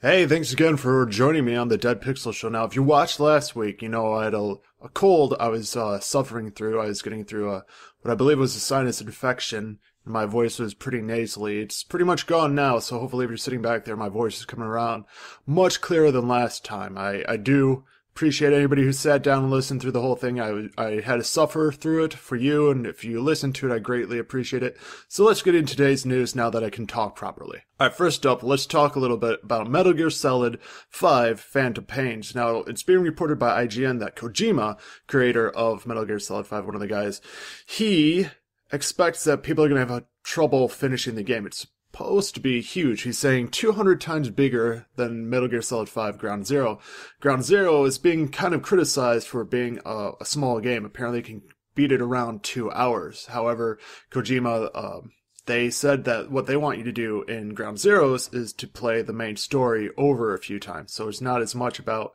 Hey, thanks again for joining me on the Dead Pixel Show. Now, if you watched last week, you know I had a, a cold I was uh, suffering through. I was getting through a, what I believe was a sinus infection, and my voice was pretty nasally. It's pretty much gone now, so hopefully if you're sitting back there, my voice is coming around much clearer than last time. I, I do appreciate anybody who sat down and listened through the whole thing. I, I had to suffer through it for you, and if you listened to it, I greatly appreciate it. So let's get into today's news now that I can talk properly. All right, first up, let's talk a little bit about Metal Gear Solid 5 Phantom Pains. Now, it's being reported by IGN that Kojima, creator of Metal Gear Solid 5, one of the guys, he expects that people are going to have trouble finishing the game. It's supposed to be huge. He's saying 200 times bigger than Metal Gear Solid 5 Ground Zero. Ground Zero is being kind of criticized for being a, a small game. Apparently, can beat it around two hours. However, Kojima, uh, they said that what they want you to do in Ground Zeroes is to play the main story over a few times. So it's not as much about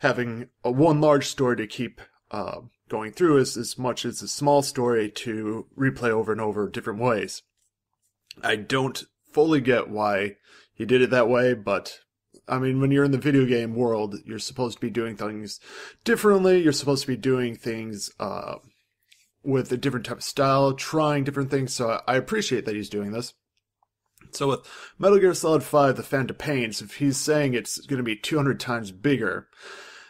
having a, one large story to keep uh, going through as, as much as a small story to replay over and over different ways. I don't fully get why he did it that way, but I mean, when you're in the video game world, you're supposed to be doing things differently. You're supposed to be doing things uh, with a different type of style, trying different things. So I appreciate that he's doing this. So with Metal Gear Solid 5, The Phantom Pains, if he's saying it's going to be 200 times bigger,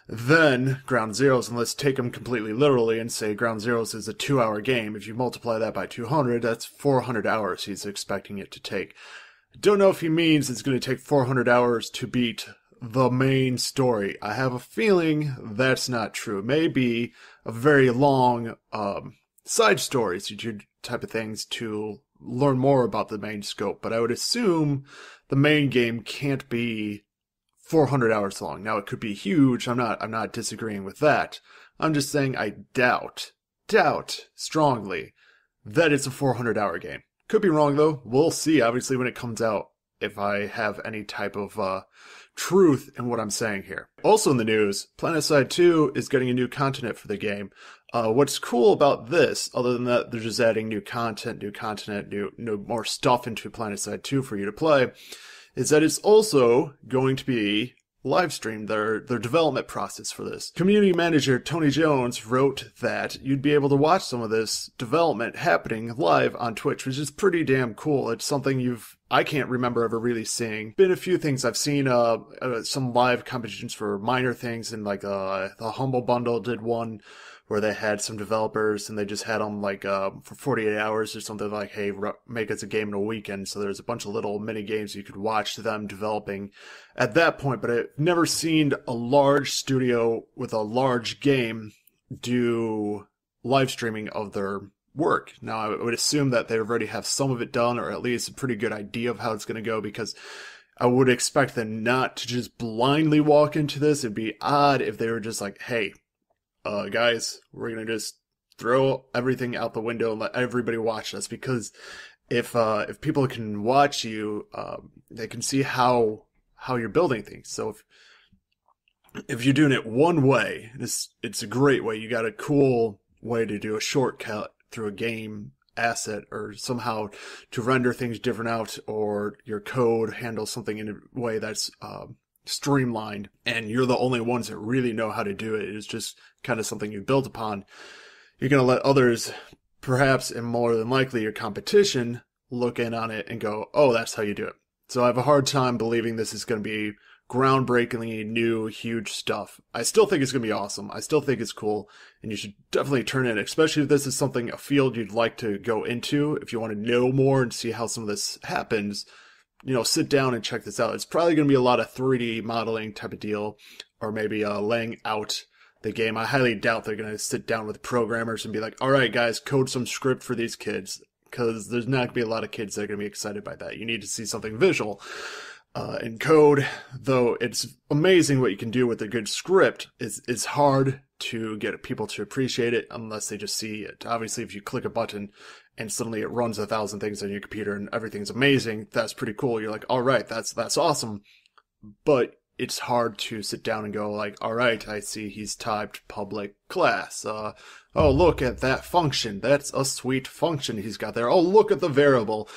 then Ground Zeroes, and let's take them completely literally and say Ground Zeroes is a two hour game. If you multiply that by 200, that's 400 hours he's expecting it to take. Don't know if he means it's going to take 400 hours to beat the main story. I have a feeling that's not true. Maybe a very long um, side stories, type of things to learn more about the main scope, but I would assume the main game can't be 400 hours long. Now it could be huge. I'm not I'm not disagreeing with that. I'm just saying I doubt doubt strongly that it's a 400 hour game. Could be wrong though. We'll see obviously when it comes out if I have any type of uh, truth in what I'm saying here. Also in the news, PlanetSide 2 is getting a new continent for the game. Uh, what's cool about this, other than that they're just adding new content, new continent, new, new more stuff into PlanetSide 2 for you to play, is that it's also going to be live streamed their their development process for this. Community manager Tony Jones wrote that you'd be able to watch some of this development happening live on Twitch, which is pretty damn cool. It's something you've I can't remember ever really seeing. Been a few things I've seen, uh, uh some live competitions for minor things, and like uh, the Humble Bundle did one where they had some developers and they just had them like uh, for 48 hours or something like, hey, make us a game in a weekend. So there's a bunch of little mini games you could watch them developing at that point, but it never seen a large studio with a large game do live streaming of their work. Now, I would assume that they already have some of it done or at least a pretty good idea of how it's going to go because I would expect them not to just blindly walk into this. It'd be odd if they were just like, hey, uh, guys, we're gonna just throw everything out the window and let everybody watch us because if uh, if people can watch you, um, they can see how how you're building things. So if if you're doing it one way, it's it's a great way. You got a cool way to do a shortcut through a game asset or somehow to render things different out or your code handles something in a way that's um, streamlined and you're the only ones that really know how to do it. It's just kind of something you build upon. You're going to let others, perhaps and more than likely your competition, look in on it and go, oh, that's how you do it. So I have a hard time believing this is going to be groundbreakingly new, huge stuff. I still think it's going to be awesome. I still think it's cool, and you should definitely turn in, especially if this is something, a field you'd like to go into. If you want to know more and see how some of this happens, you know, sit down and check this out. It's probably going to be a lot of 3D modeling type of deal, or maybe uh, laying out the game. I highly doubt they're going to sit down with programmers and be like, all right, guys, code some script for these kids, because there's not going to be a lot of kids that are going to be excited by that. You need to see something visual uh, in code, though it's amazing what you can do with a good script, it's, it's hard to get people to appreciate it unless they just see it. Obviously, if you click a button and suddenly it runs a thousand things on your computer and everything's amazing, that's pretty cool. You're like, all right, that's, that's awesome. But it's hard to sit down and go like, all right, I see he's typed public class. Uh, oh, look at that function. That's a sweet function he's got there. Oh, look at the variable.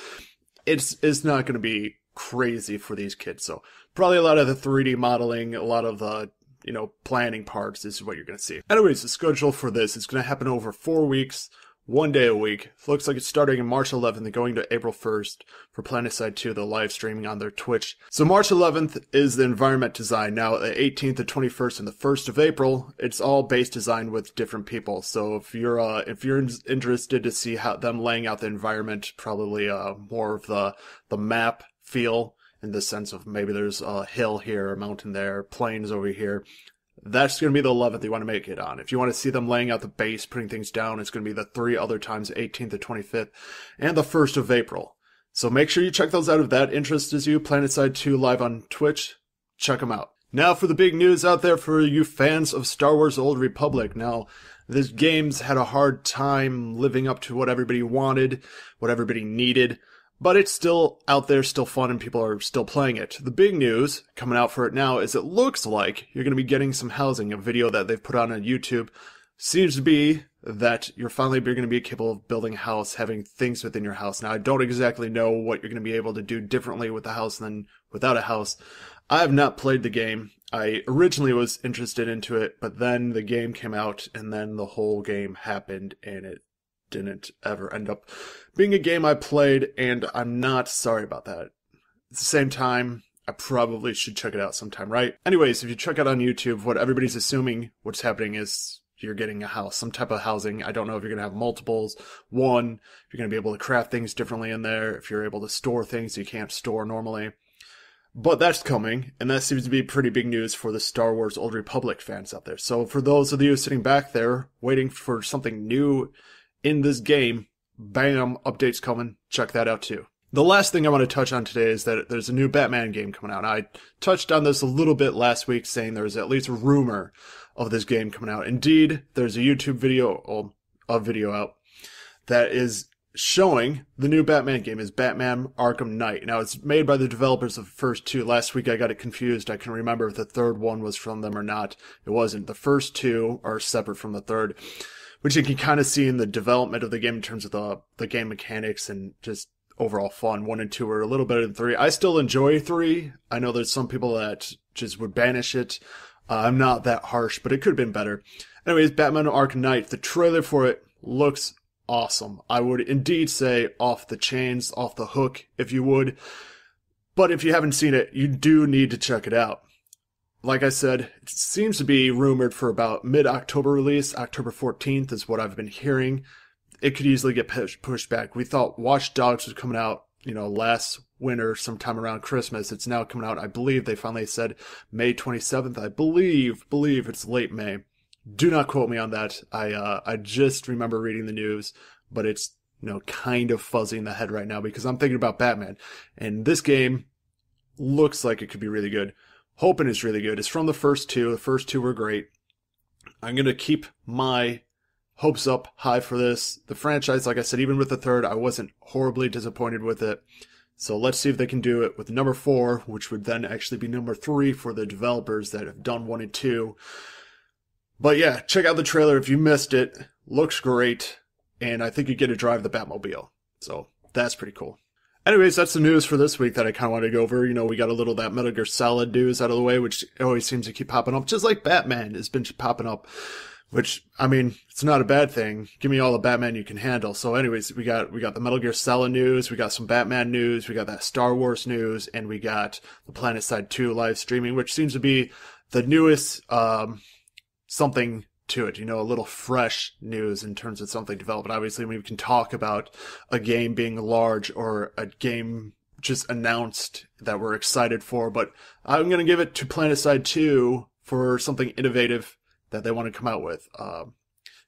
It's, it's not going to be crazy for these kids. So probably a lot of the 3D modeling, a lot of the you know planning parts. This is what you're going to see. Anyways, the schedule for this is going to happen over four weeks, one day a week. It looks like it's starting in March 11th and going to April 1st for PlanetSide 2. They're live streaming on their Twitch. So March 11th is the environment design. Now the 18th, the 21st, and the 1st of April, it's all base design with different people. So if you're uh, if you're interested to see how them laying out the environment, probably uh, more of the the map feel in the sense of maybe there's a hill here, a mountain there, plains over here. That's going to be the 11th you want to make it on. If you want to see them laying out the base, putting things down, it's going to be the three other times, 18th to 25th, and the 1st of April. So make sure you check those out if that interests you. PlanetSide 2 live on Twitch. Check them out. Now for the big news out there for you fans of Star Wars Old Republic. Now, this game's had a hard time living up to what everybody wanted, what everybody needed but it's still out there, still fun, and people are still playing it. The big news coming out for it now is it looks like you're going to be getting some housing. A video that they've put on on YouTube seems to be that you're finally going to be capable of building a house, having things within your house. Now, I don't exactly know what you're going to be able to do differently with a house than without a house. I have not played the game. I originally was interested into it, but then the game came out, and then the whole game happened, and it didn't ever end up being a game I played, and I'm not sorry about that. At the same time, I probably should check it out sometime, right? Anyways, if you check out on YouTube, what everybody's assuming what's happening is you're getting a house, some type of housing. I don't know if you're going to have multiples. One, if you're going to be able to craft things differently in there, if you're able to store things you can't store normally. But that's coming, and that seems to be pretty big news for the Star Wars Old Republic fans out there. So, for those of you sitting back there waiting for something new in this game. Bam, updates coming. Check that out too. The last thing I want to touch on today is that there's a new Batman game coming out. I touched on this a little bit last week, saying there is at least a rumor of this game coming out. Indeed, there's a YouTube video, well, a video out that is showing the new Batman game is Batman Arkham Knight. Now it's made by the developers of the first two. Last week I got it confused. I can remember if the third one was from them or not. It wasn't. The first two are separate from the third which you can kind of see in the development of the game in terms of the the game mechanics and just overall fun. One and two are a little better than three. I still enjoy three. I know there's some people that just would banish it. Uh, I'm not that harsh, but it could have been better. Anyways, Batman Ark Knight. The trailer for it looks awesome. I would indeed say off the chains, off the hook, if you would. But if you haven't seen it, you do need to check it out like I said, it seems to be rumored for about mid October release. October 14th is what I've been hearing. It could easily get pushed back. We thought Watch Dogs was coming out, you know, last winter sometime around Christmas. It's now coming out, I believe they finally said May 27th. I believe, believe it's late May. Do not quote me on that. I, uh, I just remember reading the news, but it's, you know, kind of fuzzy in the head right now because I'm thinking about Batman. And this game looks like it could be really good hoping it's really good. It's from the first two. The first two were great. I'm going to keep my hopes up high for this. The franchise, like I said, even with the third, I wasn't horribly disappointed with it. So let's see if they can do it with number four, which would then actually be number three for the developers that have done one and two. But yeah, check out the trailer if you missed it. Looks great, and I think you get to drive the Batmobile. So that's pretty cool. Anyways, that's the news for this week that I kind of wanted to go over. You know, we got a little that Metal Gear Solid news out of the way, which always seems to keep popping up, just like Batman has been popping up. Which I mean, it's not a bad thing. Give me all the Batman you can handle. So, anyways, we got we got the Metal Gear Solid news, we got some Batman news, we got that Star Wars news, and we got the Planet Side Two live streaming, which seems to be the newest um, something to it, you know, a little fresh news in terms of something developed. Obviously, we can talk about a game being large or a game just announced that we're excited for, but I'm going to give it to Planetside 2 for something innovative that they want to come out with. Um,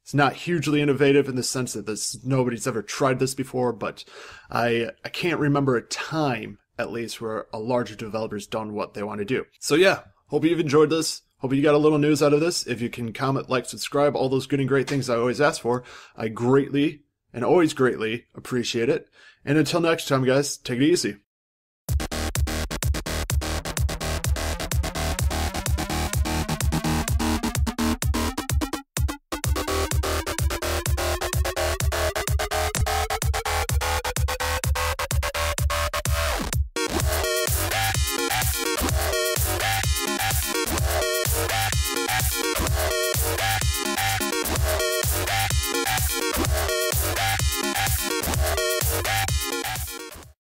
it's not hugely innovative in the sense that this, nobody's ever tried this before, but I, I can't remember a time, at least, where a larger developer's done what they want to do. So yeah, hope you've enjoyed this. Hope you got a little news out of this. If you can comment, like, subscribe, all those good and great things I always ask for, I greatly and always greatly appreciate it. And until next time, guys, take it easy.